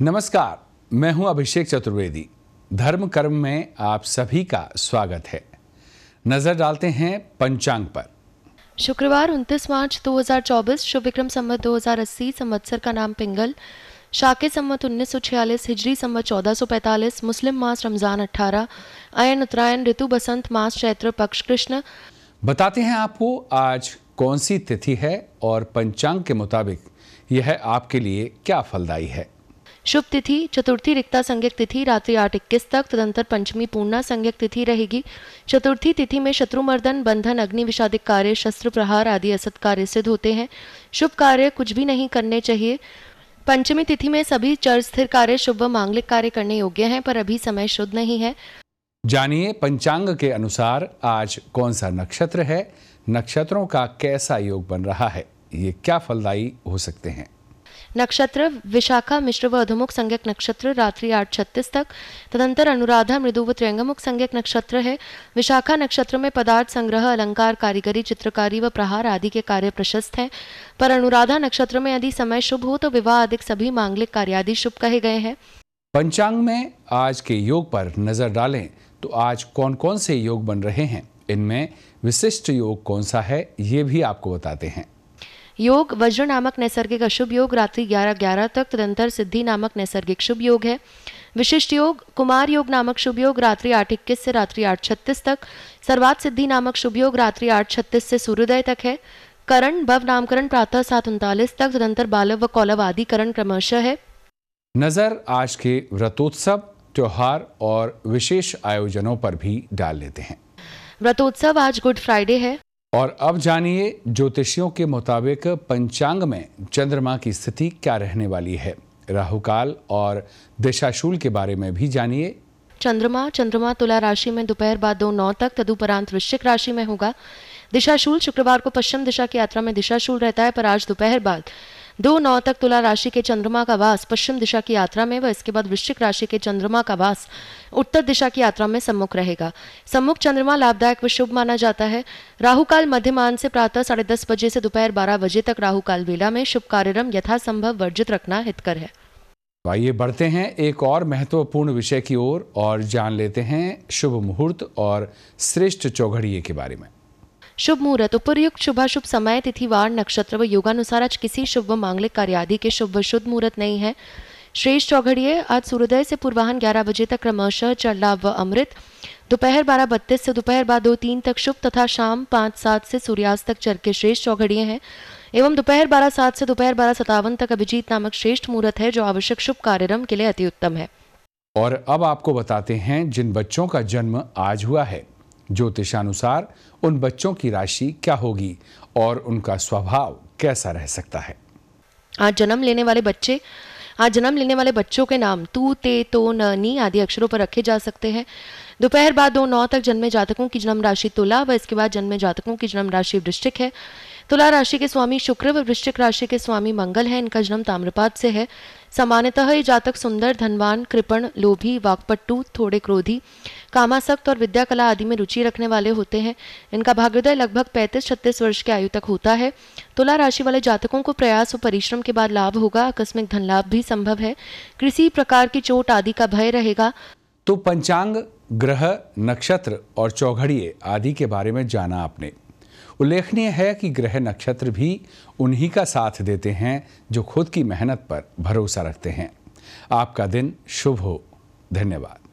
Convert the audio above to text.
नमस्कार मैं हूं अभिषेक चतुर्वेदी धर्म कर्म में आप सभी का स्वागत है नजर डालते हैं पंचांग पर शुक्रवार 29 मार्च 2024 शुभ विक्रम संवत अस्सी संवत्सर का नाम पिंगल शाके संवत 1946 हिजरी संवत 1445 मुस्लिम मास रमजान 18 अयन उत्तरायण ऋतु बसंत मास चैत्र पक्ष कृष्ण बताते हैं आपको आज कौन सी तिथि है और पंचांग के मुताबिक यह आपके लिए क्या फलदायी है शुभ तिथि चतुर्थी रिक्ता संज्ञक तिथि रात्रि आठ इक्कीस तक तदंतर पंचमी पूर्णा संज्ञक तिथि रहेगी चतुर्थी तिथि में शत्रुमर्दन बंधन अग्नि विषादिक कार्य शस्त्र प्रहार आदि असत कार्य सिद्ध होते हैं शुभ कार्य कुछ भी नहीं करने चाहिए पंचमी तिथि में सभी चर स्थिर कार्य शुभ व मांगलिक कार्य करने योग्य हैं पर अभी समय शुद्ध नहीं है जानिए पंचांग के अनुसार आज कौन सा नक्षत्र है नक्षत्रों का कैसा योग बन रहा है ये क्या फलदायी हो सकते हैं नक्षत्र विशाखा मिश्र व अधोमुख संज्ञक नक्षत्र रात्रि आठ छत्तीस तक तदंतर अनुराधा मृदु व त्रियंगमुख संज्ञक नक्षत्र है विशाखा नक्षत्र में पदार्थ संग्रह अलंकार कारीगरी चित्रकारी व प्रहार आदि के कार्य प्रशस्त हैं पर अनुराधा नक्षत्र में यदि समय शुभ हो तो विवाह आदि सभी मांगलिक कार्यादि शुभ कहे गए हैं पंचांग में आज के योग पर नजर डालें तो आज कौन कौन से योग बन रहे हैं इनमें विशिष्ट योग कौन सा है ये भी आपको बताते हैं योग वज्र नामक नैसर्गिक अशुभ योग रात्रि ग्यारह ग्यारह तक तदंतर सिद्धि नामक नैसर्गिक शुभ योग है विशिष्ट योग कुमार योग नामक शुभ योग रात्रि आठ इक्कीस से रात्रि आठ छत्तीस तक सर्वात सिद्धि नामक शुभ योग रात्रि आठ छत्तीस से सूर्योदय तक है करण भव नामकरण प्रातः सात उनतालीस तक तदंतर बालव व कौलव आदि करण क्रमशः है नजर आज के व्रतोत्सव त्योहार और विशेष आयोजनों पर भी डाल लेते हैं व्रतोत्सव आज गुड फ्राइडे है और अब जानिए ज्योतिषियों के मुताबिक पंचांग में चंद्रमा की स्थिति क्या रहने वाली है राहु काल और दिशाशूल के बारे में भी जानिए चंद्रमा चंद्रमा तुला राशि में दोपहर बाद दो नौ तक तदुपरांत वृश्चिक राशि में होगा दिशाशूल शुक्रवार को पश्चिम दिशा की यात्रा में दिशाशूल रहता है पर आज दोपहर बाद दो नौ तक तुला राशि के चंद्रमा का वास पश्चिम दिशा की यात्रा में व इसके बाद वृश्चिक राशि के चंद्रमा का वास उत्तर दिशा की यात्रा में सम्मुख रहेगा सम्मुख चंद्रमा लाभदायक व शुभ माना जाता है राहुकाल मध्यमान से प्रातः साढ़े दस बजे से दोपहर बारह बजे तक राहुकाल वेला में शुभ कार्यक्रम यथासंभव वर्जित रखना हितकर है आइए बढ़ते हैं एक और महत्वपूर्ण विषय की ओर और, और जान लेते हैं शुभ मुहूर्त और श्रेष्ठ चौघड़िए के बारे में शुभ मुहूर्त उपरयुक्त शुभाशुभ समय वार नक्षत्र व योगानुसार आज किसी शुभ व मांगलिक आदि के शुभ व शुद्ध मुहूर्त नहीं है श्रेष्ठ चौघड़िए आज सूर्योदय से पूर्वाहन ग्यारह बजे तक क्रमशः चढ़ला व अमृत दोपहर बारह बत्तीस से दोपहर बाद दो तीन तक शुभ तथा शाम पाँच सात से सूर्यास्त तक चर के श्रेष्ठ चौघड़िए हैं एवं दोपहर बारह सात से दोपहर बारह सतावन तक अभिजीत नामक श्रेष्ठ मुहूर्त है जो आवश्यक शुभ कार्यक्रम के लिए अति उत्तम है और अब आपको बताते हैं जिन बच्चों का जन्म आज हुआ है ज्योतिषानुसार उन बच्चों की राशि क्या होगी और उनका स्वभाव कैसा रह सकता है आज जन्म लेने वाले बच्चे आज जन्म लेने वाले बच्चों के नाम तू ते तो न नी आदि अक्षरों पर रखे जा सकते हैं दोपहर बाद दो नौ तक जन्मे जातकों की जन्म राशि तुला व इसके बाद जन्मे जातकों की जन्म राशि वृश्चिक है तुला राशि के स्वामी शुक्र व वृश्चिक राशि के स्वामी मंगल है इनका जन्म ताम्रपात से है सामान्यतः ये जातक सुंदर धनवान कृपण लोभी वाकपट्टू थोड़े क्रोधी कामासक्त और विद्या कला आदि में रुचि रखने वाले होते हैं इनका भाग्योदय लगभग 35-36 वर्ष के आयु तक होता है तुला राशि वाले जातकों को प्रयास और परिश्रम के बाद लाभ होगा आकस्मिक धन लाभ भी संभव है किसी प्रकार की चोट आदि का भय रहेगा तो पंचांग ग्रह नक्षत्र और चौघड़िए आदि के बारे में जाना आपने उल्लेखनीय है कि ग्रह नक्षत्र भी उन्हीं का साथ देते हैं जो खुद की मेहनत पर भरोसा रखते हैं आपका दिन शुभ हो धन्यवाद